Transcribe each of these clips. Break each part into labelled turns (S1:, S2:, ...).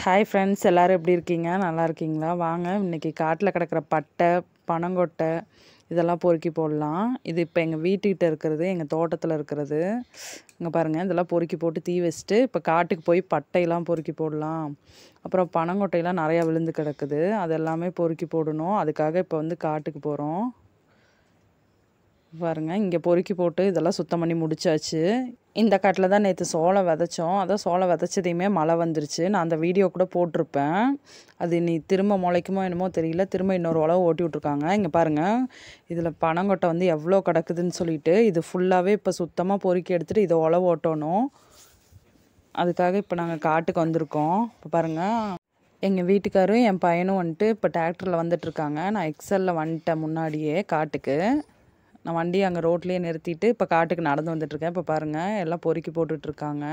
S1: hi friends எல்லோரும் எப்படி இருக்கீங்க நல்லா இருக்கீங்களா வாங்க இன்றைக்கி காட்டில் கிடக்கிற பட்டை பனங்கொட்டை இதெல்லாம் பொறுக்கி போடலாம் இது இப்போ எங்கள் வீட்டுக்கிட்ட இருக்கிறது எங்கள் தோட்டத்தில் இருக்கிறது இங்கே பாருங்கள் இதெல்லாம் பொறுக்கி போட்டு தீ வச்சுட்டு இப்போ காட்டுக்கு போய் பட்டையெல்லாம் பொறுக்கி போடலாம் அப்புறம் பனங்கொட்டையெல்லாம் நிறையா விழுந்து கிடக்குது அது எல்லாமே பொறுக்கி போடணும் அதுக்காக இப்போ வந்து காட்டுக்கு போகிறோம் பாருங்கள் இங்கே பொறுக்கி போட்டு இதெல்லாம் சுத்தம் பண்ணி முடிச்சாச்சு இந்த காட்டில் தான் நேற்று சோளம் விதைச்சோம் அதான் சோளம் விதைச்சதையுமே மழை வந்துருச்சு நான் அந்த வீடியோ கூட போட்டிருப்பேன் அது நீ திரும்ப முளைக்குமோ என்னமோ தெரியல திரும்ப இன்னொரு உழவு ஓட்டி விட்ருக்காங்க இங்கே பாருங்கள் இதில் பனங்கொட்டை வந்து எவ்வளோ கிடக்குதுன்னு சொல்லிட்டு இது ஃபுல்லாகவே இப்போ சுத்தமாக பொறுக்கி எடுத்துகிட்டு இதை உழவு ஓட்டணும் அதுக்காக இப்போ நாங்கள் காட்டுக்கு வந்திருக்கோம் இப்போ பாருங்கள் எங்கள் வீட்டுக்காரும் என் பையனும் வந்துட்டு இப்போ டிராக்டரில் வந்துட்டுருக்காங்க நான் எக்ஸலில் வந்துட்டேன் முன்னாடியே காட்டுக்கு நான் வண்டி அங்கே ரோட்லேயே நிறுத்திட்டு இப்போ காட்டுக்கு நடந்து வந்துட்டுருக்கேன் இப்போ பாருங்கள் எல்லாம் பொறுக்கி போட்டுட்ருக்காங்க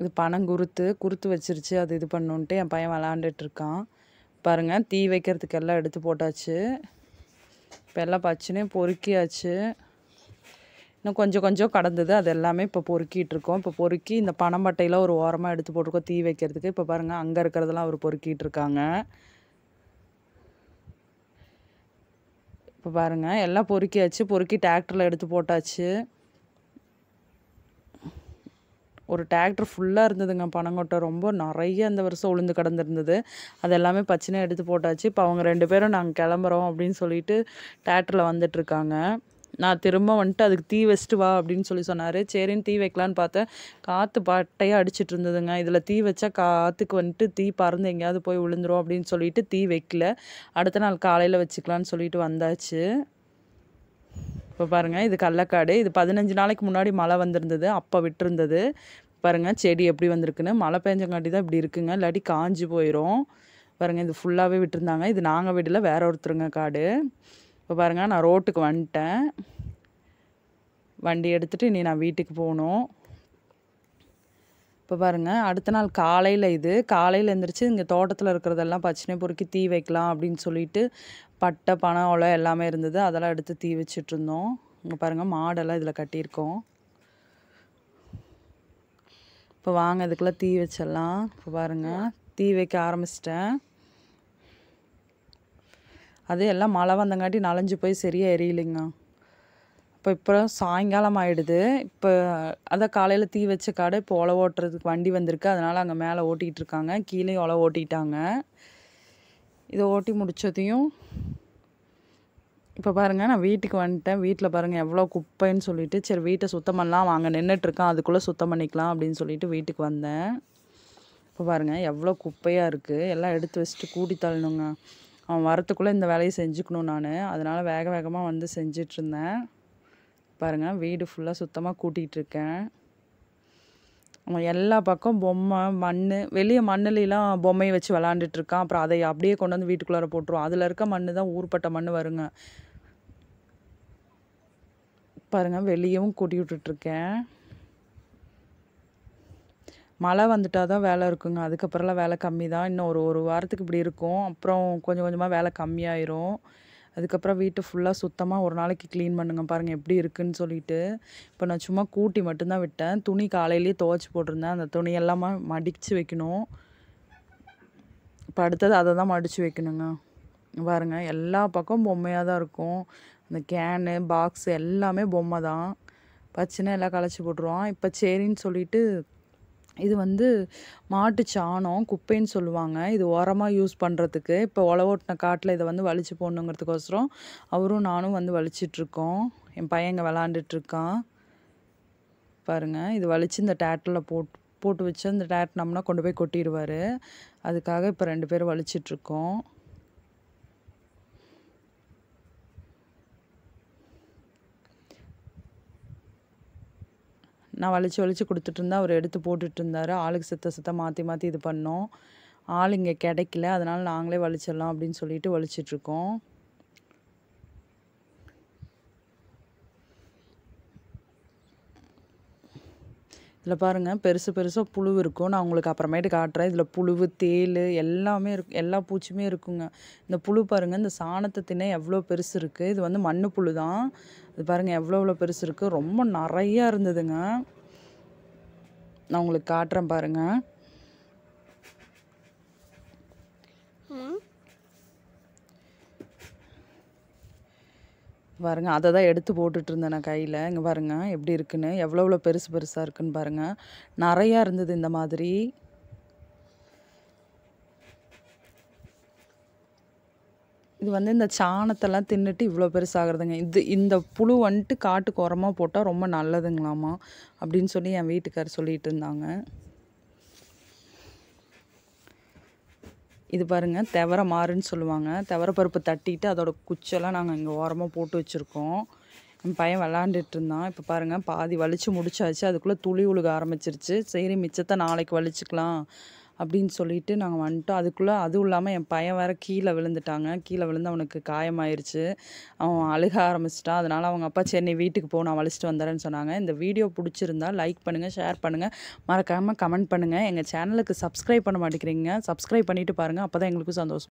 S1: இது பணம் குருத்து குருத்து வச்சிருச்சு அது இது பண்ணுன்ட்டு என் பையன் விளாண்டுட்ருக்கான் பாருங்கள் தீ வைக்கிறதுக்கு எல்லாம் எடுத்து போட்டாச்சு இப்போ எல்லாம் பச்சுனே பொறுக்கியாச்சு இன்னும் கொஞ்சம் கொஞ்சம் கடந்தது அது எல்லாமே இப்போ பொறுக்கிட்டுருக்கோம் இப்போ பொறுக்கி இந்த பணம் பட்டையில் ஒரு ஓரமாக எடுத்து போட்டிருக்கோம் தீ வைக்கிறதுக்கு இப்போ பாருங்கள் அங்கே இருக்கிறதெல்லாம் அவர் பொறுக்கிட்டு இருக்காங்க இப்போ பாருங்கள் எல்லாம் பொறுக்கியாச்சு பொறுக்கி டிராக்டரில் எடுத்து போட்டாச்சு ஒரு டிராக்டர் ஃபுல்லாக இருந்ததுங்க பனங்கொட்டை ரொம்ப நிறைய அந்த வருஷம் உளுந்து கிடந்துருந்தது அது எல்லாமே பச்சனையாக எடுத்து போட்டாச்சு இப்போ அவங்க ரெண்டு பேரும் நாங்கள் கிளம்புறோம் அப்படின்னு சொல்லிட்டு டிராக்டரில் வந்துட்டுருக்காங்க நான் திரும்ப வந்துட்டு அதுக்கு தீ வச்சுட்டு வா அப்படின்னு சொல்லி சொன்னார் சரின்னு தீ வைக்கலான்னு பார்த்தேன் காற்று பாட்டையாக அடிச்சிட்டு இருந்ததுங்க இதில் தீ வச்சா காற்றுக்கு வந்துட்டு தீ பறந்து எங்கேயாவது போய் விழுந்துரும் அப்படின்னு சொல்லிட்டு தீ வைக்கல அடுத்த நாள் காலையில் வச்சுக்கலான்னு சொல்லிட்டு வந்தாச்சு இப்போ பாருங்கள் இது கடலக்காடு இது பதினஞ்சு நாளைக்கு முன்னாடி மழை வந்திருந்தது அப்போ விட்டுருந்தது பாருங்கள் செடி எப்படி வந்திருக்குன்னு மழை பெஞ்சங்காட்டி தான் இப்படி இருக்குங்க இல்லாட்டி காஞ்சி போயிடும் பாருங்கள் இது ஃபுல்லாகவே விட்டுருந்தாங்க இது நாங்கள் விடலை வேற ஒருத்தருங்க காடு இப்போ பாருங்கள் நான் ரோட்டுக்கு வந்துட்டேன் வண்டி எடுத்துகிட்டு இனி நான் வீட்டுக்கு போகணும் இப்போ பாருங்கள் அடுத்த நாள் காலையில் இது காலையில் எழுந்திரிச்சு இங்கே தோட்டத்தில் இருக்கிறதெல்லாம் பச்சனை பொறுக்கி தீ வைக்கலாம் அப்படின்னு சொல்லிட்டு பட்டை பணம் ஒலை எல்லாமே இருந்தது அதெல்லாம் எடுத்து தீ வச்சிட்ருந்தோம் இங்கே பாருங்கள் மாடெல்லாம் இதில் கட்டியிருக்கோம் இப்போ வாங்க இதுக்கெல்லாம் தீ வச்சிடலாம் இப்போ பாருங்கள் தீ வைக்க ஆரம்பிச்சிட்டேன் அது எல்லாம் மழை வந்தங்காட்டி நலைஞ்சு போய் சரியாக எரியலைங்க இப்போ இப்போ சாயங்காலம் ஆகிடுது இப்போ அதான் காலையில் தீ வச்ச காடு இப்போ ஒலை ஓட்டுறதுக்கு வண்டி வந்திருக்கு அதனால் அங்கே மேலே ஓட்டிகிட்டு இருக்காங்க கீழே ஒலை ஓட்டிட்டாங்க இதை ஓட்டி முடித்ததையும் இப்போ பாருங்கள் நான் வீட்டுக்கு வந்துட்டேன் வீட்டில் பாருங்கள் எவ்வளோ குப்பைன்னு சொல்லிட்டு சரி வீட்டை சுத்தம் பண்ணலாம் வாங்க நின்றுட்டுருக்கேன் அதுக்குள்ளே சுத்தம் பண்ணிக்கலாம் அப்படின்னு சொல்லிட்டு வீட்டுக்கு வந்தேன் இப்போ பாருங்கள் எவ்வளோ குப்பையாக இருக்குது எல்லாம் எடுத்து வச்சுட்டு கூட்டி தள்ளணுங்க அவன் வரத்துக்குள்ளே இந்த வேலையை செஞ்சுக்கணும் நான் அதனால் வேக வேகமாக வந்து செஞ்சிட்ருந்தேன் பாருங்கள் வீடு ஃபுல்லாக சுத்தமாக கூட்டிகிட்டு இருக்கேன் அவன் எல்லா பக்கம் பொம்மை மண் வெளியே மண்ணுலாம் பொம்மையை வச்சு விளாண்டுட்ருக்கான் அப்புறம் அதை அப்படியே கொண்டு வந்து வீட்டுக்குள்ளார போட்டுருவோம் அதில் இருக்க மண் தான் ஊர்பட்ட மண் வருங்க பாருங்கள் வெளியவும் கூட்டி விட்டுட்ருக்கேன் மழை வந்துட்டால் தான் வேலை இருக்குங்க அதுக்கப்புறம்லாம் வேலை கம்மி தான் இன்னும் ஒரு ஒரு வாரத்துக்கு இப்படி இருக்கும் அப்புறம் கொஞ்சம் கொஞ்சமாக வேலை கம்மியாயிரும் அதுக்கப்புறம் வீட்டு ஃபுல்லாக சுத்தமாக ஒரு நாளைக்கு க்ளீன் பண்ணுங்க பாருங்கள் எப்படி இருக்குன்னு சொல்லிட்டு இப்போ நான் சும்மா கூட்டி மட்டும்தான் விட்டேன் துணி காலையிலேயே துவைச்சி போட்டிருந்தேன் அந்த துணி எல்லாமே மடித்து வைக்கணும் இப்போ அடுத்தது அதை தான் மடித்து வைக்கணுங்க பாருங்க எல்லா பக்கம் பொம்மையாக தான் இருக்கும் அந்த கேனு பாக்ஸு எல்லாமே பொம்மை தான் பச்சுன்னா எல்லாம் களைச்சி போட்டுருவான் இப்போ சரின்னு சொல்லிவிட்டு இது வந்து மாட்டு சாணம் குப்பைன்னு சொல்லுவாங்க இது உரமாக யூஸ் பண்ணுறதுக்கு இப்போ ஓட்டின காட்டில் இதை வந்து வலிச்சு போடணுங்கிறதுக்கோசரம் அவரும் நானும் வந்து வலிச்சிட்ருக்கோம் என் பையங்க விளாண்டுட்ருக்கான் பாருங்கள் இது வலிச்சு இந்த டேட்டில் போட்டு போட்டு வச்சு அந்த டேட் நம்மனா கொண்டு போய் கொட்டிடுவார் அதுக்காக இப்போ ரெண்டு பேரும் வலிச்சிட்ருக்கோம் நான் வலிச்சு வலிச்சு இருந்தா அவர் எடுத்து போட்டுட்டு இருந்தாரு ஆளுக்கு சித்த சித்தம் மாற்றி மாற்றி இது பண்ணோம் ஆள் இங்கே கிடைக்கல அதனால் நாங்களே வலிச்சிடலாம் அப்படின்னு சொல்லிட்டு வலிச்சிட்ருக்கோம் இதில் பாருங்கள் பெருசு பெருசாக புழு இருக்கும் நான் உங்களுக்கு அப்புறமேட்டு காட்டுறேன் இதில் புழு தேல் எல்லாமே இருக்கு எல்லா பூச்சியுமே இருக்குங்க இந்த புழு பாருங்கள் இந்த சாணத்தை தின்ன எவ்வளோ பெருசு இருக்குது இது வந்து மண்ணு புழு தான் இது பாருங்கள் எவ்வளோ எவ்வளோ பெருசு இருக்குது ரொம்ப நிறையா இருந்ததுங்க நான் உங்களுக்கு காட்டுறேன் பாருங்கள் பாருங்க அதை தான் எடுத்து இருந்தேன் நான் கையில் இங்கே பாருங்க எப்படி இருக்குன்னு எவ்வளோ எவ்வளோ பெருசு பெருசாக இருக்குன்னு பாருங்கள் நிறையா இருந்தது இந்த மாதிரி இது வந்து இந்த சாணத்தெல்லாம் தின்னுட்டு இவ்வளோ பெருசாகிறதுங்க இது இந்த புழு வந்துட்டு காட்டுக்கு உரமாக போட்டால் ரொம்ப நல்லதுங்களாமா அப்படின்னு சொல்லி என் வீட்டுக்கார் சொல்லிகிட்டு இருந்தாங்க இது பாருங்கள் தெவர மாறுன்னு சொல்லுவாங்க தெவர பருப்பு தட்டிட்டு அதோடய குச்செல்லாம் நாங்கள் இங்கே ஓரமாக போட்டு வச்சுருக்கோம் என் பையன் விளாண்டுட்டு இருந்தான் இப்போ பாருங்கள் பாதி வலிச்சு முடிச்சாச்சு அதுக்குள்ளே துளி உழுக ஆரம்பிச்சிருச்சு சரி மிச்சத்தை நாளைக்கு வலிச்சுக்கலாம் அப்படின்னு சொல்லிட்டு நாங்கள் வந்துட்டோம் அதுக்குள்ளே அதுவும் இல்லாமல் என் பையன் வேறு கீழே விழுந்துட்டாங்க கீழே விழுந்து அவனுக்கு காயமாயிருச்சு அவன் அழுக ஆரம்பிச்சிட்டான் அதனால் அவங்க அப்பா சென்னை வீட்டுக்கு போ நான் வலிச்சிட்டு வந்துடுறேன்னு சொன்னாங்க இந்த வீடியோ பிடிச்சிருந்தா லைக் பண்ணுங்கள் ஷேர் பண்ணுங்கள் மறக்காமல் கமெண்ட் பண்ணுங்கள் எங்கள் சேனலுக்கு சப்ஸ்கிரைப் பண்ண மாட்டேங்கிறீங்க சப்ஸ்கிரைப் பண்ணிவிட்டு பாருங்கள் அப்போ தான் எங்களுக்கும் சந்தோஷம்